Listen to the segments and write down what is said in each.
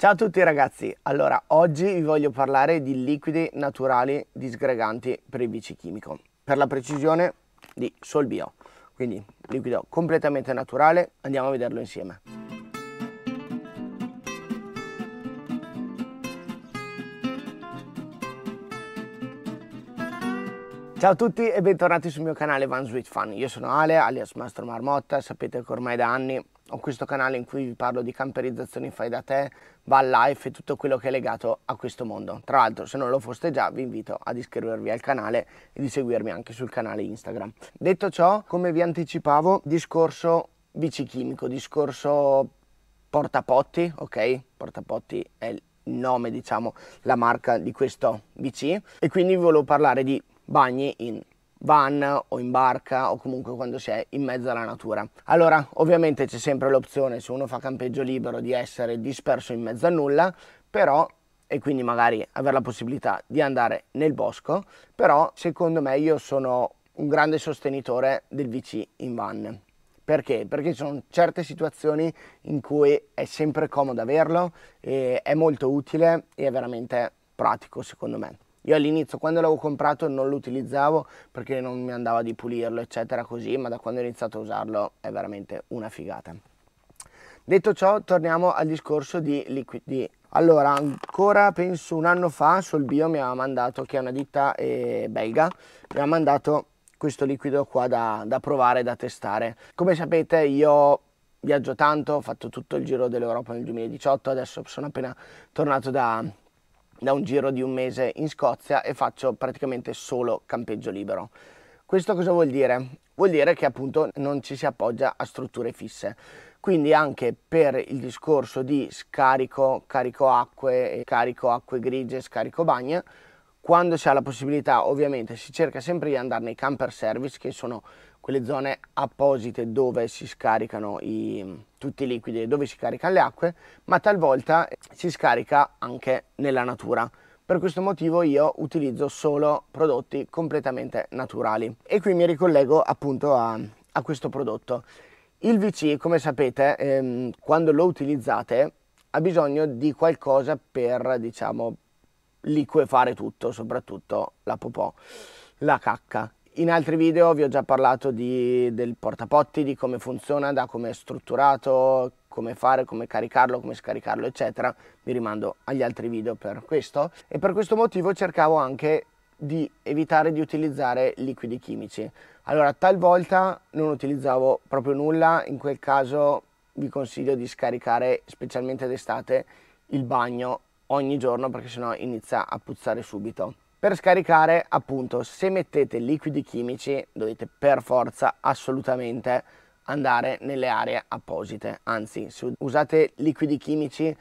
Ciao a tutti ragazzi, allora oggi vi voglio parlare di liquidi naturali disgreganti per il bici per la precisione di Solbio, quindi liquido completamente naturale, andiamo a vederlo insieme. Ciao a tutti e bentornati sul mio canale Van Sweet Fan, io sono Ale alias Mastro Marmotta, sapete che ormai da anni ho questo canale in cui vi parlo di camperizzazioni fai da te, van life e tutto quello che è legato a questo mondo. Tra l'altro se non lo foste già vi invito ad iscrivervi al canale e di seguirmi anche sul canale Instagram. Detto ciò, come vi anticipavo, discorso bicichimico, discorso portapotti, ok? Portapotti è il nome, diciamo, la marca di questo bici. e quindi vi volevo parlare di bagni in van o in barca o comunque quando si è in mezzo alla natura. Allora ovviamente c'è sempre l'opzione se uno fa campeggio libero di essere disperso in mezzo a nulla, però e quindi magari avere la possibilità di andare nel bosco, però secondo me io sono un grande sostenitore del VC in van. Perché? Perché ci sono certe situazioni in cui è sempre comodo averlo, è molto utile e è veramente pratico secondo me. Io all'inizio quando l'avevo comprato non lo utilizzavo perché non mi andava di pulirlo eccetera così, ma da quando ho iniziato a usarlo è veramente una figata. Detto ciò torniamo al discorso di liquidi. Allora, ancora penso un anno fa Solbio mi aveva mandato, che è una ditta eh, belga, mi ha mandato questo liquido qua da, da provare, da testare. Come sapete io viaggio tanto, ho fatto tutto il giro dell'Europa nel 2018, adesso sono appena tornato da, da un giro di un mese in Scozia e faccio praticamente solo campeggio libero. Questo cosa vuol dire? Vuol dire che appunto non ci si appoggia a strutture fisse. Quindi anche per il discorso di scarico, carico acque, carico acque grigie, scarico bagne, quando si ha la possibilità ovviamente si cerca sempre di andare nei camper service che sono quelle zone apposite dove si scaricano i, tutti i liquidi e dove si caricano le acque ma talvolta si scarica anche nella natura per questo motivo io utilizzo solo prodotti completamente naturali e qui mi ricollego appunto a, a questo prodotto il VC come sapete ehm, quando lo utilizzate ha bisogno di qualcosa per diciamo liquefare tutto, soprattutto la popò, la cacca. In altri video vi ho già parlato di, del portapotti, di come funziona, da come è strutturato, come fare, come caricarlo, come scaricarlo, eccetera. Vi rimando agli altri video per questo. E per questo motivo cercavo anche di evitare di utilizzare liquidi chimici. Allora, talvolta non utilizzavo proprio nulla, in quel caso vi consiglio di scaricare, specialmente d'estate, il bagno ogni giorno perché sennò inizia a puzzare subito. Per scaricare, appunto, se mettete liquidi chimici dovete per forza assolutamente andare nelle aree apposite. Anzi, se usate liquidi chimici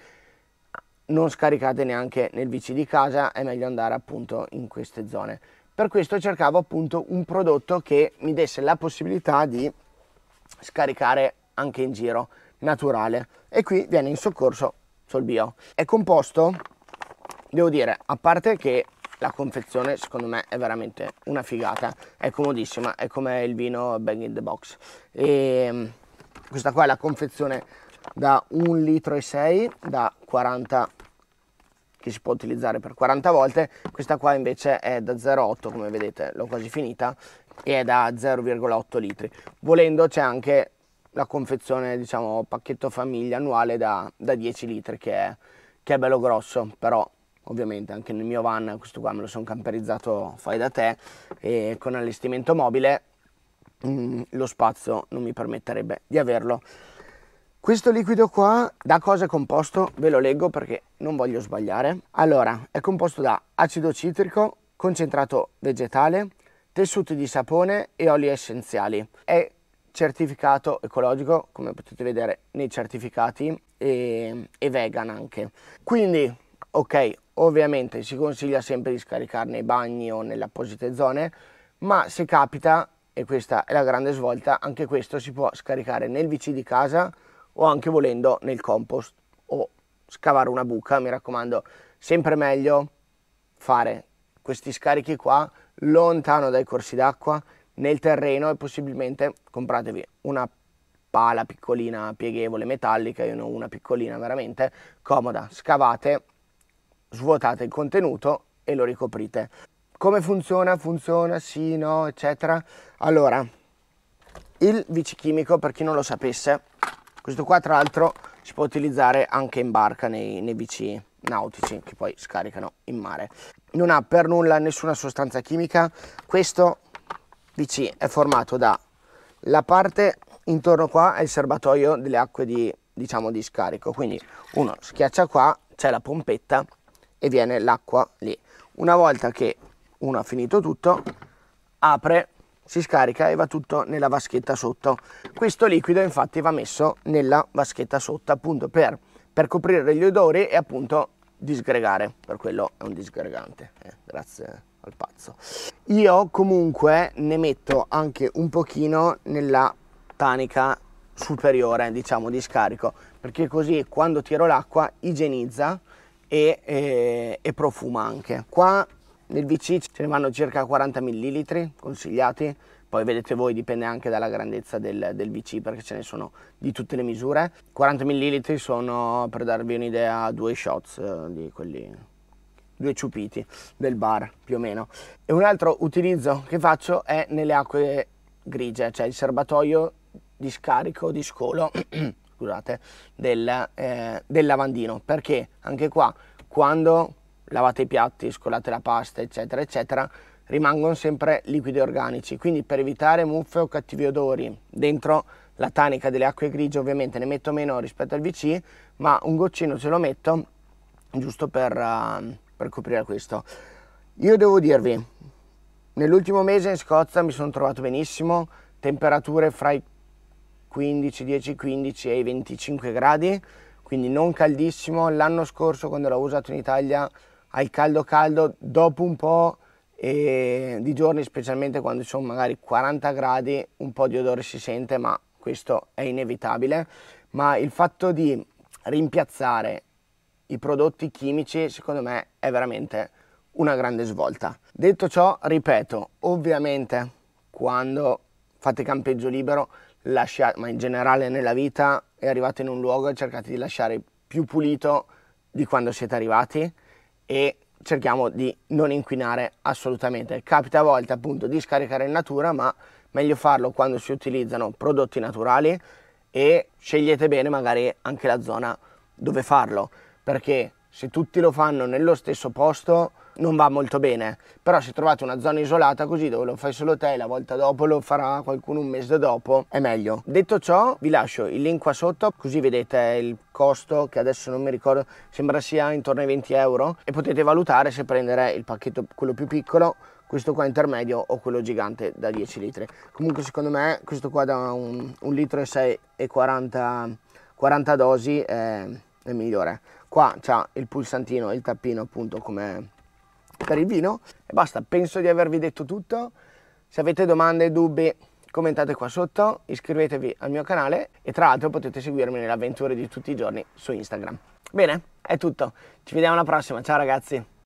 non scaricate neanche nel VC di casa, è meglio andare appunto in queste zone. Per questo cercavo appunto un prodotto che mi desse la possibilità di scaricare anche in giro naturale e qui viene in soccorso sul bio. È composto, devo dire, a parte che la confezione secondo me è veramente una figata, è comodissima, è come il vino bag in the Box. E ehm, questa qua è la confezione da 1 litro e 6, da 40 che si può utilizzare per 40 volte, questa qua invece è da 0,8 come vedete l'ho quasi finita e è da 0,8 litri. Volendo c'è anche la confezione diciamo pacchetto famiglia annuale da, da 10 litri che è, che è, bello grosso però ovviamente anche nel mio van questo qua me lo sono camperizzato fai da te e con allestimento mobile mh, mm, lo spazio non mi permetterebbe di averlo questo liquido qua da cosa è composto? Ve lo leggo perché non voglio sbagliare. Allora, è composto da acido citrico, concentrato vegetale, tessuti di sapone e oli essenziali. È certificato ecologico, come potete vedere nei certificati, e, e vegan anche. Quindi, ok, ovviamente si consiglia sempre di scaricare nei bagni o nelle apposite zone, ma se capita, e questa è la grande svolta, anche questo si può scaricare nel VC di casa o anche volendo nel compost o scavare una buca, mi raccomando, sempre meglio fare questi scarichi qua lontano dai corsi d'acqua nel terreno e possibilmente compratevi una pala piccolina pieghevole metallica, io ne ho una piccolina veramente comoda, scavate, svuotate il contenuto e lo ricoprite. Come funziona? Funziona? Sì, no, eccetera. Allora, il vicechimico, per chi non lo sapesse, questo qua tra l'altro si può utilizzare anche in barca nei, nei bici nautici che poi scaricano in mare. Non ha per nulla nessuna sostanza chimica, questo dici è formato da la parte intorno qua è il serbatoio delle acque di, diciamo, di scarico, quindi uno schiaccia qua, c'è la pompetta e viene l'acqua lì. Una volta che uno ha finito tutto, apre, si scarica e va tutto nella vaschetta sotto. Questo liquido infatti va messo nella vaschetta sotto appunto per, per coprire gli odori e appunto disgregare, per quello è un disgregante. Eh, grazie al pazzo io comunque ne metto anche un pochino nella tanica superiore diciamo di scarico perché così quando tiro l'acqua igienizza e, e, e profuma anche qua nel VC ce ne vanno circa 40 ml consigliati poi vedete voi dipende anche dalla grandezza del, del, VC perché ce ne sono di tutte le misure 40 ml sono per darvi un'idea due shots eh, di quelli due ciupiti del bar più o meno. E un altro utilizzo che faccio è nelle acque grigie, cioè il serbatoio di scarico, di scolo, scusate, del, eh, del lavandino, perché anche qua quando lavate i piatti, scolate la pasta, eccetera, eccetera, rimangono sempre liquidi organici, quindi per evitare muffe o cattivi odori dentro la tanica delle acque grigie ovviamente ne metto meno rispetto al VC, ma un goccino ce lo metto giusto per... Uh, per coprire questo. Io devo dirvi, nell'ultimo mese in Scozia mi sono trovato benissimo, temperature fra i 15, 10, 15 e i 25 gradi, quindi non caldissimo. L'anno scorso quando l'ho usato in Italia al caldo caldo, dopo un po' eh, di giorni, specialmente quando sono magari 40 gradi, un po' di odore si sente, ma questo è inevitabile. Ma il fatto di rimpiazzare i prodotti chimici secondo me è veramente una grande svolta. Detto ciò, ripeto, ovviamente quando fate campeggio libero, lasciate, ma in generale nella vita, e arrivate in un luogo e cercate di lasciare più pulito di quando siete arrivati e cerchiamo di non inquinare assolutamente. Capita a volte appunto di scaricare in natura, ma meglio farlo quando si utilizzano prodotti naturali e scegliete bene magari anche la zona dove farlo perché se tutti lo fanno nello stesso posto non va molto bene, però se trovate una zona isolata così dove lo fai solo te la volta dopo lo farà qualcuno un mese dopo è meglio. Detto ciò vi lascio il link qua sotto così vedete il costo che adesso non mi ricordo sembra sia intorno ai 20 euro e potete valutare se prendere il pacchetto quello più piccolo questo qua intermedio o quello gigante da 10 litri comunque secondo me questo qua da un, un litro e 6 e 40, 40 dosi è, è migliore qua c'è il pulsantino, il tappino appunto come per il vino e basta, penso di avervi detto tutto, se avete domande, dubbi commentate qua sotto, iscrivetevi al mio canale e tra l'altro potete seguirmi nelle avventure di tutti i giorni su Instagram. Bene, è tutto, ci vediamo alla prossima, ciao ragazzi!